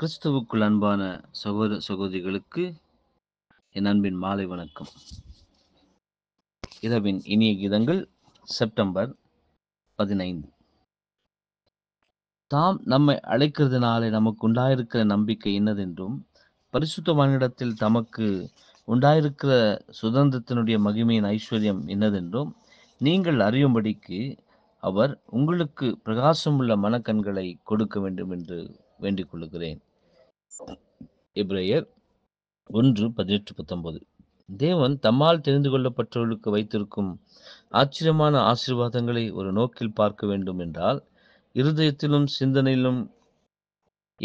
கிறிஸ்துவுக்குள் அன்பான சகோதர சகோதரிகளுக்கு என் அன்பின் மாலை வணக்கம் இரவின் இனிய கீதங்கள் செப்டம்பர் பதினைந்து தாம் நம்மை அழைக்கிறதுனாலே நமக்கு உண்டாயிருக்கிற நம்பிக்கை என்னதென்றும் பரிசுத்தவானிடத்தில் தமக்கு உண்டாயிருக்கிற சுதந்திரத்தினுடைய மகிமையின் ஐஸ்வர்யம் என்னதென்றும் நீங்கள் அறியும்படிக்கு அவர் உங்களுக்கு பிரகாசமுள்ள மனக்கண்களை கொடுக்க வேண்டும் என்று வேண்டிக் கொள்ளுகிறேன் இப்ரேயர் ஒன்று பதினெட்டு பத்தொன்பது தேவன் தம்மால் தெரிந்து கொள்ளப்பட்டவர்களுக்கு வைத்திருக்கும் ஆச்சரியமான ஆசீர்வாதங்களை ஒரு நோக்கில் பார்க்க வேண்டும் என்றால் இருதயத்திலும் சிந்தனையிலும்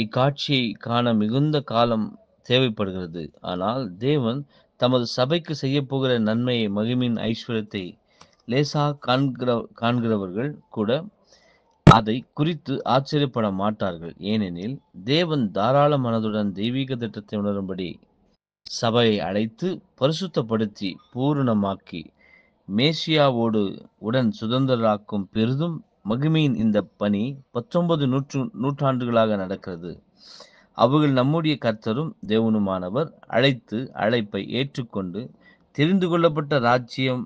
இக்காட்சியை காண மிகுந்த காலம் தேவைப்படுகிறது ஆனால் தேவன் தமது சபைக்கு செய்ய போகிற நன்மையை மகிமின் ஐஸ்வர்யத்தை லேசாக காண்கிற காண்கிறவர்கள் கூட அதை குறித்து ஆச்சரியப்பட மாட்டார்கள் ஏனெனில் தேவன் தாராள மனதுடன் தெய்வீக திட்டத்தை உணரும்படி சபையை அழைத்து பரிசுத்தப்படுத்தி பூரணமாக்கி மேசியாவோடு உடன் சுதந்திரராக்கும் பெரிதும் மகிமையின் இந்த பணி பத்தொன்பது நூற்று நூற்றாண்டுகளாக நடக்கிறது அவர்கள் நம்முடைய கர்த்தரும் தேவனுமானவர் அழைத்து அழைப்பை ஏற்றுக்கொண்டு தெரிந்து கொள்ளப்பட்ட ராஜ்யம்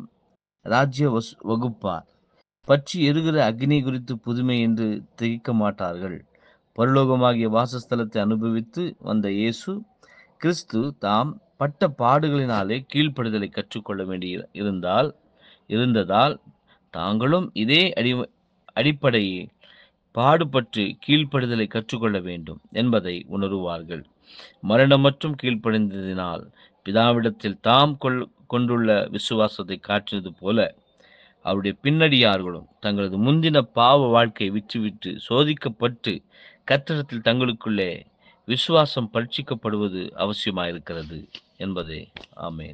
ராஜ்ய வகுப்பார் பற்றி எருகிற அக்னி குறித்து புதுமை என்று திகிக்க மாட்டார்கள் பரலோகமாகிய வாசஸ்தலத்தை அனுபவித்து வந்த இயேசு கிறிஸ்து தாம் பட்ட பாடுகளினாலே கீழ்ப்படுதலை கற்றுக்கொள்ள வேண்டிய இருந்தால் இருந்ததால் தாங்களும் இதே அடி அடிப்படையில் பாடுபட்டு கீழ்ப்படுதலை கற்றுக்கொள்ள வேண்டும் என்பதை உணருவார்கள் மரணம் மற்றும் கீழ்ப்படைந்ததினால் பிதாவிடத்தில் தாம் கொள் கொண்டுள்ள விசுவாசத்தை காட்டினது போல அவருடைய பின்னடியார்களும் தங்களது முந்தின பாவ வாழ்க்கையை விற்றுவிட்டு சோதிக்கப்பட்டு கத்திரத்தில் தங்களுக்குள்ளே விசுவாசம் பரீட்சிக்கப்படுவது அவசியமாயிருக்கிறது என்பதே ஆமேன்